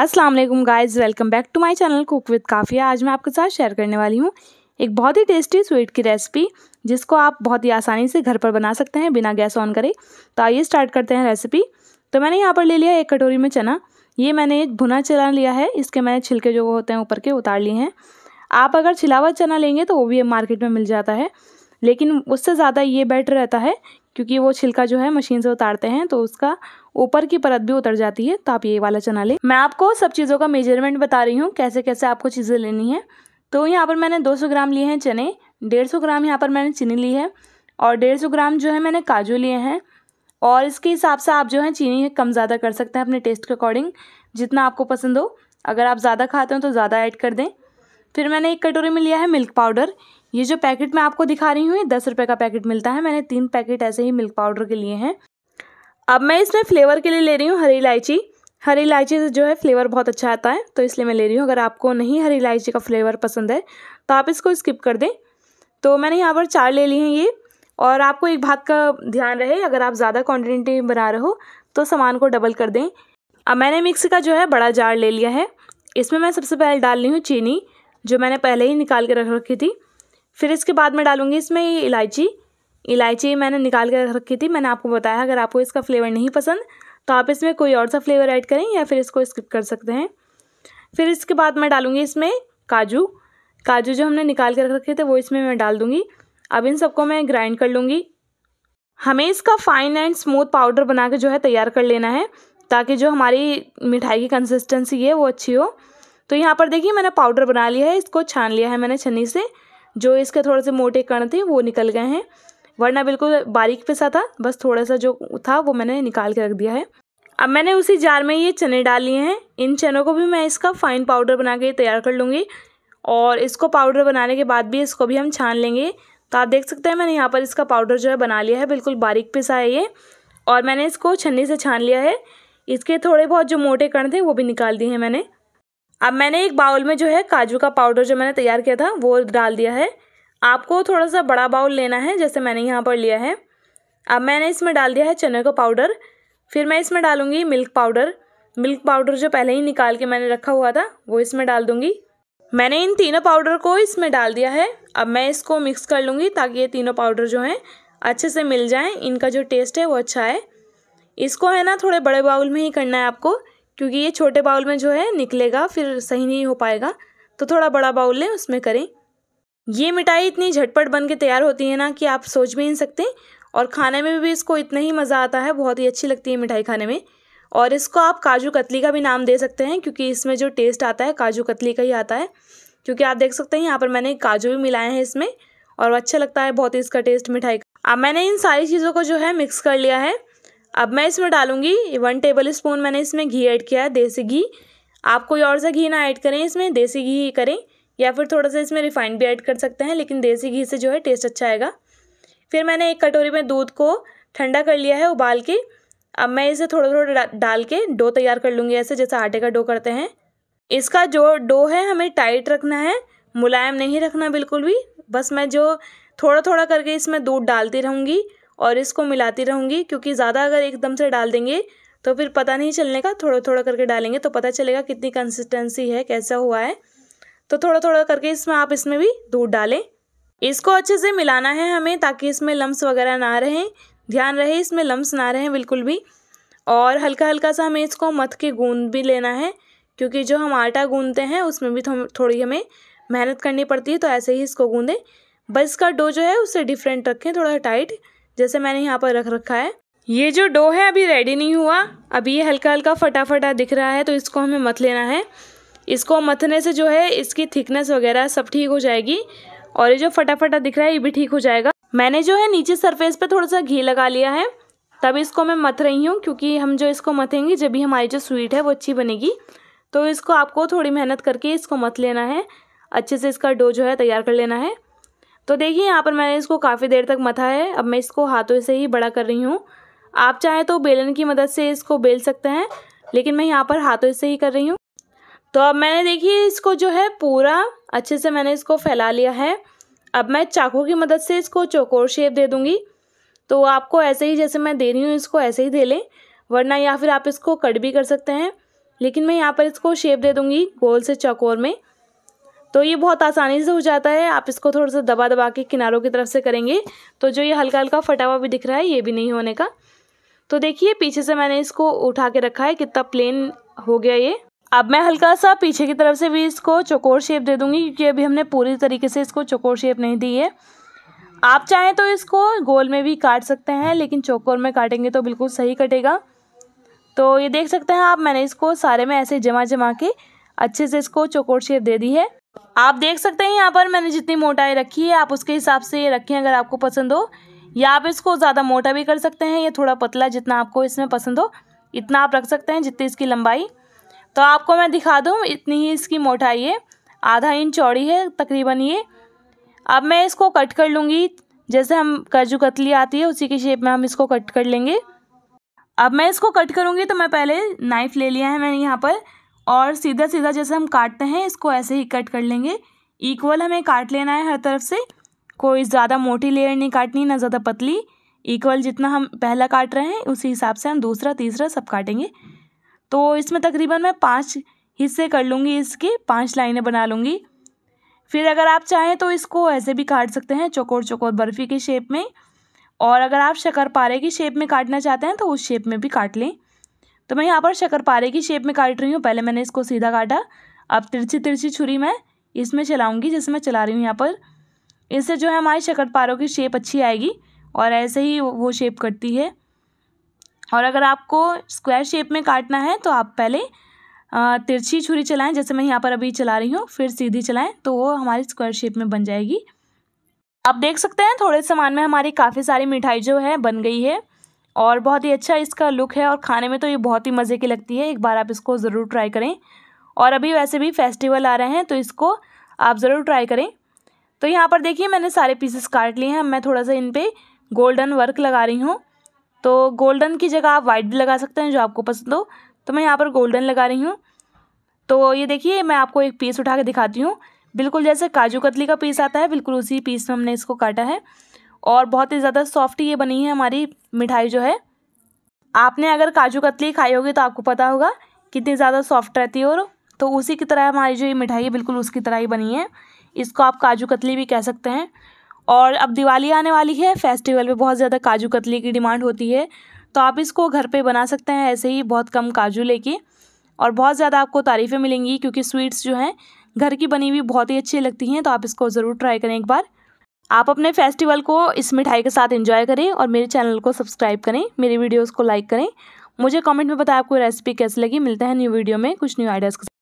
अस्सलाम वालेकुम welcome back to my channel cook with Kafiya आज मैं आपके साथ शेयर करने वाली हूँ एक बहुत ही टेस्टी स्वीट की रेसिपी जिसको आप बहुत ही आसानी से घर पर बना सकते हैं बिना गैस ऑन करे तो आइए स्टार्ट करते हैं रेसिपी तो मैंने यहाँ पर ले लिया एक कटोरी में चना ये मैंने भुना चना लिया है इसके मैंने छिलके जो होते हैं ऊपर के उतार लिए हैं आप अगर छिलावा चना लेंगे तो वो भी मार्केट में मिल जाता है लेकिन उससे ज़्यादा ये बेटर रहता है क्योंकि वो छिलका जो है मशीन से उतारते हैं तो उसका ऊपर की परत भी उतर जाती है तो आप ये वाला चना लें मैं आपको सब चीज़ों का मेजरमेंट बता रही हूँ कैसे कैसे आपको चीज़ें लेनी है तो यहाँ पर मैंने 200 ग्राम लिए हैं चने 150 ग्राम यहाँ पर मैंने चीनी ली है और 150 ग्राम जो है मैंने काजू लिए हैं और इसके हिसाब से आप जो है चीनी कम ज़्यादा कर सकते हैं अपने टेस्ट के अकॉर्डिंग जितना आपको पसंद हो अगर आप ज़्यादा खाते हो तो ज़्यादा ऐड कर दें फिर मैंने एक कटोरी में लिया है मिल्क पाउडर ये जो पैकेट मैं आपको दिखा रही हूँ ये दस रुपये का पैकेट मिलता है मैंने तीन पैकेट ऐसे ही मिल्क पाउडर के लिए हैं अब मैं इसमें फ्लेवर के लिए ले रही हूँ हरी इलायची हरी इलायची से जो है फ्लेवर बहुत अच्छा आता है तो इसलिए मैं ले रही हूँ अगर आपको नहीं हरी इलायची का फ्लेवर पसंद है तो आप इसको स्किप कर दें तो मैंने यहाँ पर चार ले ली हैं ये और आपको एक बात का ध्यान रहे अगर आप ज़्यादा क्वान्टिटी बना रहे हो तो सामान को डबल कर दें अब मैंने मिक्स का जो है बड़ा जार ले लिया है इसमें मैं सबसे पहले डाल रही हूँ चीनी जो मैंने पहले ही निकाल के रख रखी थी फिर इसके बाद मैं डालूँगी इसमें ये इलायची इलायची मैंने निकाल के रख रखी थी मैंने आपको बताया अगर आपको इसका फ्लेवर नहीं पसंद तो आप इसमें कोई और सा फ्लेवर ऐड करें या फिर इसको स्किप कर सकते हैं फिर इसके बाद मैं डालूँगी इसमें काजू काजू जो हमने निकाल के रख रखे थे वो इसमें मैं डाल दूँगी अब इन सबको मैं ग्राइंड कर लूँगी हमें इसका फाइन एंड स्मूथ पाउडर बना के जो है तैयार कर लेना है ताकि जो हमारी मिठाई की कंसिस्टेंसी है वो अच्छी हो तो यहाँ पर देखिए मैंने पाउडर बना लिया है इसको छान लिया है मैंने छन्नी से जो इसके थोड़े से मोटे कण थे वो निकल गए हैं वरना बिल्कुल बारीक पिसा था बस थोड़ा सा जो था वो मैंने निकाल के रख दिया है अब मैंने उसी जार में ये चने डाल लिए हैं इन चनों को भी मैं इसका फाइन पाउडर बना के तैयार कर लूँगी और इसको पाउडर बनाने के बाद भी इसको भी हम छान लेंगे तो आप देख सकते हैं मैंने यहाँ पर इसका पाउडर जो है बना लिया है बिल्कुल बारीक पिसा है ये और मैंने इसको छन्नी से छान लिया है इसके थोड़े बहुत जो मोटे कण थे वो भी निकाल दिए हैं मैंने अब मैंने एक बाउल में जो है काजू का पाउडर जो मैंने तैयार किया था वो डाल दिया है आपको थोड़ा सा बड़ा बाउल लेना है जैसे मैंने यहाँ पर लिया है अब मैंने इसमें डाल दिया है चने का पाउडर फिर मैं इसमें डालूँगी मिल्क पाउडर मिल्क पाउडर जो पहले ही निकाल के मैंने रखा हुआ था वो इसमें डाल दूँगी मैंने इन तीनों पाउडर को इसमें डाल दिया है अब मैं इसको मिक्स कर लूँगी ताकि ये तीनों पाउडर जो हैं अच्छे से मिल जाएँ इनका जो टेस्ट है वो अच्छा है इसको है ना थोड़े बड़े बाउल में ही करना है आपको क्योंकि ये छोटे बाउल में जो है निकलेगा फिर सही नहीं हो पाएगा तो थोड़ा बड़ा बाउल लें उसमें करें ये मिठाई इतनी झटपट बन के तैयार होती है ना कि आप सोच भी नहीं सकते और खाने में भी इसको इतना ही मज़ा आता है बहुत ही अच्छी लगती है मिठाई खाने में और इसको आप काजू कतली का भी नाम दे सकते हैं क्योंकि इसमें जो टेस्ट आता है काजू कतली का ही आता है क्योंकि आप देख सकते हैं यहाँ पर मैंने काजू भी मिलाए हैं इसमें और अच्छा लगता है बहुत ही इसका टेस्ट मिठाई का अब मैंने इन सारी चीज़ों को जो है मिक्स कर लिया है अब मैं इसमें डालूंगी वन टेबल स्पून मैंने इसमें घी ऐड किया है देसी घी आप कोई और सा घी ना ऐड करें इसमें देसी घी करें या फिर थोड़ा सा इसमें रिफाइंड भी ऐड कर सकते हैं लेकिन देसी घी से जो है टेस्ट अच्छा आएगा फिर मैंने एक कटोरी में दूध को ठंडा कर लिया है उबाल के अब मैं इसे थोड़ा थोड़ा डाल के डो तैयार कर लूँगी ऐसे जैसे आटे का डो करते हैं इसका जो डो है हमें टाइट रखना है मुलायम नहीं रखना बिल्कुल भी बस मैं जो थोड़ा थोड़ा करके इसमें दूध डालती रहूँगी और इसको मिलाती रहूँगी क्योंकि ज़्यादा अगर एकदम से डाल देंगे तो फिर पता नहीं चलने का थोड़ा थोड़ा करके डालेंगे तो पता चलेगा कितनी कंसिस्टेंसी है कैसा हुआ है तो थोड़ा थोड़ा करके इसमें आप इसमें भी दूध डालें इसको अच्छे से मिलाना है हमें ताकि इसमें लम्स वगैरह ना रहें ध्यान रहे इसमें लम्स ना रहें बिल्कुल भी और हल्का हल्का सा हमें इसको मथ के गूंद भी लेना है क्योंकि जो हम आटा गूंदते हैं उसमें भी थोड़ी हमें मेहनत करनी पड़ती है तो ऐसे ही इसको गूंदें बस इसका डो जो है उससे डिफरेंट रखें थोड़ा टाइट जैसे मैंने यहाँ पर रख रखा है ये जो डो है अभी रेडी नहीं हुआ अभी ये हल्का हल्का फटाफटा दिख रहा है तो इसको हमें मत लेना है इसको मथने से जो है इसकी थिकनेस वगैरह सब ठीक हो जाएगी और ये जो फटाफटा दिख रहा है ये भी ठीक हो जाएगा मैंने जो है नीचे सरफेस पे थोड़ा सा घी लगा लिया है तब इसको मैं मथ रही हूँ क्योंकि हम जो इसको मथेंगे जब भी हमारी जो स्वीट है वो अच्छी बनेगी तो इसको आपको थोड़ी मेहनत करके इसको मथ लेना है अच्छे से इसका डो जो है तैयार कर लेना है तो देखिए यहाँ पर मैंने इसको काफ़ी देर तक मथा है अब मैं इसको हाथों से ही बड़ा कर रही हूँ आप चाहें तो बेलन की मदद से इसको बेल सकते हैं लेकिन मैं यहाँ पर हाथों से ही कर रही हूँ तो अब मैंने देखिए इसको जो है पूरा अच्छे से मैंने इसको फैला लिया है अब मैं चाकू की मदद से इसको चौकोर शेप दे दूँगी तो आपको ऐसे ही जैसे मैं दे रही हूँ इसको ऐसे ही दे लें वरना या फिर आप इसको कट भी कर सकते हैं लेकिन मैं यहाँ पर इसको शेप दे दूँगी गोल से चौकोर में तो ये बहुत आसानी से हो जाता है आप इसको थोड़ा सा दबा दबा के किनारों की तरफ से करेंगे तो जो ये हल्का हल्का फटा हुआ भी दिख रहा है ये भी नहीं होने का तो देखिए पीछे से मैंने इसको उठा के रखा है कितना प्लेन हो गया ये अब मैं हल्का सा पीछे की तरफ से भी इसको चकोर शेप दे दूँगी क्योंकि अभी हमने पूरी तरीके से इसको चकोर शेप नहीं दी है आप चाहें तो इसको गोल में भी काट सकते हैं लेकिन चौकोर में काटेंगे तो बिल्कुल सही कटेगा तो ये देख सकते हैं आप मैंने इसको सारे में ऐसे जमा जमा के अच्छे से इसको चौकोर शेप दे दी है आप देख सकते हैं यहाँ पर मैंने जितनी मोटाई रखी है आप उसके हिसाब से ये रखें अगर आपको पसंद हो या आप इसको ज़्यादा मोटा भी कर सकते हैं या थोड़ा पतला जितना आपको इसमें पसंद हो इतना आप रख सकते हैं जितनी इसकी लंबाई तो आपको मैं दिखा दूँ इतनी ही इसकी मोटाई है आधा इंच चौड़ी है तकरीबन ये अब मैं इसको कट कर लूँगी जैसे हम काजू कतली आती है उसी के शेप में हम इसको कट कर लेंगे अब मैं इसको कट करूँगी तो मैं पहले नाइफ़ ले लिया है मैंने यहाँ पर और सीधा सीधा जैसे हम काटते हैं इसको ऐसे ही कट कर लेंगे इक्वल हमें काट लेना है हर तरफ से कोई ज़्यादा मोटी लेयर नहीं काटनी ना ज़्यादा पतली इक्वल जितना हम पहला काट रहे हैं उसी हिसाब से हम दूसरा तीसरा सब काटेंगे तो इसमें तकरीबन मैं पाँच हिस्से कर लूँगी इसके पाँच लाइनें बना लूँगी फिर अगर आप चाहें तो इसको ऐसे भी काट सकते हैं चौकोर चौकोर बर्फ़ी के शेप में और अगर आप शकर पारे की शेप में काटना चाहते हैं तो उस शेप में भी काट लें तो मैं यहाँ पर शकर पारे की शेप में काट रही हूँ पहले मैंने इसको सीधा काटा अब तिरछी तिरछी छुरी मैं इसमें चलाऊँगी जिसमें चला रही हूँ यहाँ पर इससे जो है हमारी शकर पारों की शेप अच्छी आएगी और ऐसे ही वो शेप कटती है और अगर आपको स्क्वायर शेप में काटना है तो आप पहले तिरछी छुरी चलाएं जैसे मैं यहाँ पर अभी चला रही हूँ फिर सीधी चलाएं तो वो हमारी स्क्वायर शेप में बन जाएगी आप देख सकते हैं थोड़े सामान में हमारी काफ़ी सारी मिठाई जो है बन गई है और बहुत ही अच्छा इसका लुक है और खाने में तो ये बहुत ही मज़े की लगती है एक बार आप इसको ज़रूर ट्राई करें और अभी वैसे भी फेस्टिवल आ रहे हैं तो इसको आप ज़रूर ट्राई करें तो यहाँ पर देखिए मैंने सारे पीसेस काट लिए हैं मैं थोड़ा सा इन पर गोल्डन वर्क लगा रही हूँ तो गोल्डन की जगह आप वाइट भी लगा सकते हैं जो आपको पसंद हो तो मैं यहाँ पर गोल्डन लगा रही हूँ तो ये देखिए मैं आपको एक पीस उठा के दिखाती हूँ बिल्कुल जैसे काजू कतली का पीस आता है बिल्कुल उसी पीस में हमने इसको काटा है और बहुत ही ज़्यादा सॉफ्ट ये बनी है हमारी मिठाई जो है आपने अगर काजू कतली खाई होगी तो आपको पता होगा कितनी ज़्यादा सॉफ्ट रहती है और तो उसी की तरह हमारी जो ये मिठाई है बिल्कुल उसकी तरह ही बनी है इसको आप काजू कतली भी कह सकते हैं और अब दिवाली आने वाली है फेस्टिवल पे बहुत ज़्यादा काजू कतली की डिमांड होती है तो आप इसको घर पे बना सकते हैं ऐसे ही बहुत कम काजू लेके और बहुत ज़्यादा आपको तारीफ़ें मिलेंगी क्योंकि स्वीट्स जो हैं घर की बनी हुई बहुत ही अच्छी लगती हैं तो आप इसको ज़रूर ट्राई करें एक बार आप अपने फेस्टिवल को इस मिठाई के साथ एंजॉय करें और मेरे चैनल को सब्सक्राइब करें मेरी वीडियोज़ को लाइक करें मुझे कमेंट में बताएं आपको रेसिपी कैसी लगी मिलते हैं न्यू वीडियो में कुछ न्यू आइडियाज़ के